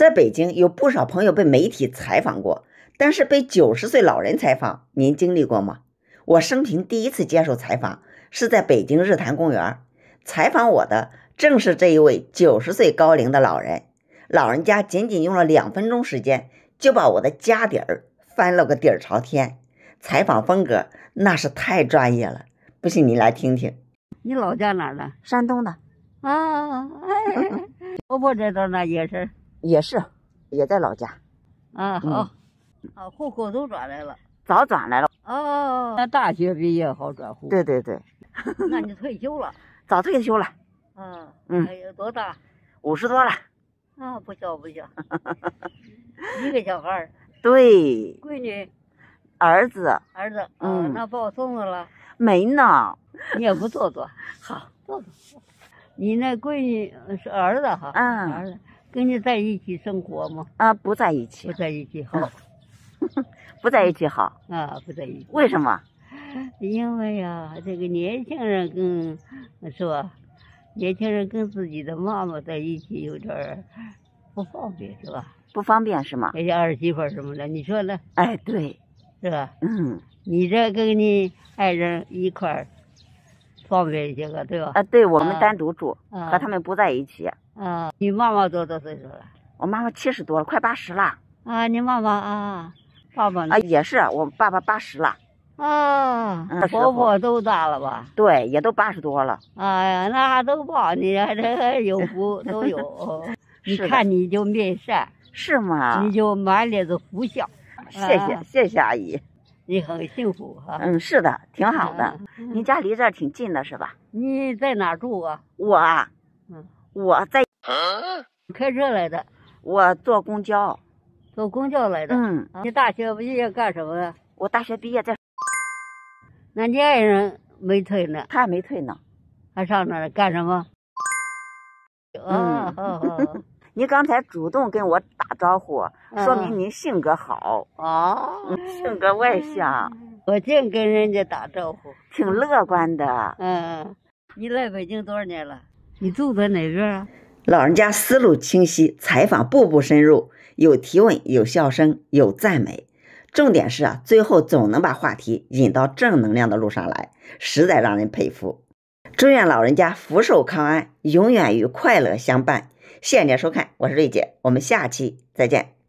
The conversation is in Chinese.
在北京有不少朋友被媒体采访过，但是被九十岁老人采访，您经历过吗？我生平第一次接受采访是在北京日坛公园，采访我的正是这一位九十岁高龄的老人。老人家仅仅用了两分钟时间，就把我的家底儿翻了个底儿朝天。采访风格那是太专业了，不信你来听听。你老家哪的？山东的。啊，婆婆 这道那也是。也是，也在老家，嗯，好，啊，户口都转来了，早转来了，哦，那大学毕业好转户，对对对，那你退休了，早退休了，嗯，嗯，哎呦，多大？五十多了，啊，不小不小，一个小孩儿，对，闺女，儿子，儿子，嗯，那抱孙子了？没呢，你也不坐坐，好，坐坐。你那闺女是儿子哈，嗯，儿子。跟你在一起生活吗？啊，不在一起。不在一起好，不在一起好。啊，不在一起。为什么？因为呀，这个年轻人跟是吧？年轻人跟自己的妈妈在一起有点不方便，是吧？不方便是吗？那些儿媳妇什么的，你说呢？哎，对，是吧？嗯，你这跟你爱人一块儿，方便一些个，对吧？啊，对，我们单独住，和他们不在一起。啊，你妈妈多大岁数了？我妈妈七十多了，快八十了。啊，你妈妈啊，爸爸啊，也是，我爸爸八十了。啊，婆婆都大了吧？对，也都八十多了。哎呀，那都好，你这有福 都有。你看你就面善，是吗？你就满脸的福相。谢谢谢谢阿姨，你很幸福哈。嗯，是的，挺好的。你家离这儿挺近的是吧？你在哪住啊？我啊，我在。开车来的，我坐公交，坐公交来的。嗯，你大学毕业干什么？我大学毕业在。那你爱人没退呢？他还没退呢，还上那干什么？嗯，你刚才主动跟我打招呼，说明你性格好啊，性格外向。我净跟人家打招呼，挺乐观的。嗯，你来北京多少年了？你住在哪边？老人家思路清晰，采访步步深入，有提问，有笑声，有赞美，重点是啊，最后总能把话题引到正能量的路上来，实在让人佩服。祝愿老人家福寿康安，永远与快乐相伴。谢谢您收看，我是瑞姐，我们下期再见。